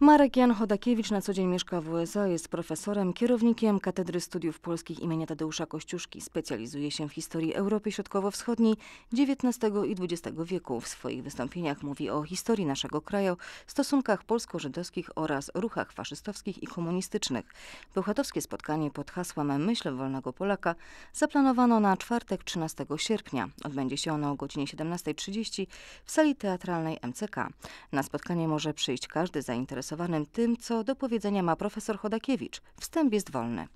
Marek Jan Chodakiewicz na co dzień mieszka w USA, jest profesorem, kierownikiem Katedry Studiów Polskich im. Tadeusza Kościuszki. Specjalizuje się w historii Europy Środkowo-Wschodniej XIX i XX wieku. W swoich wystąpieniach mówi o historii naszego kraju, stosunkach polsko-żydowskich oraz ruchach faszystowskich i komunistycznych. Bełchatowskie spotkanie pod hasłem Myśl Wolnego Polaka zaplanowano na czwartek 13 sierpnia. Odbędzie się ono o godzinie 17.30 w sali teatralnej MCK. Na spotkanie może przyjść każdy zainteresowany zainteresowanym tym, co do powiedzenia ma profesor Chodakiewicz. Wstęp jest wolny.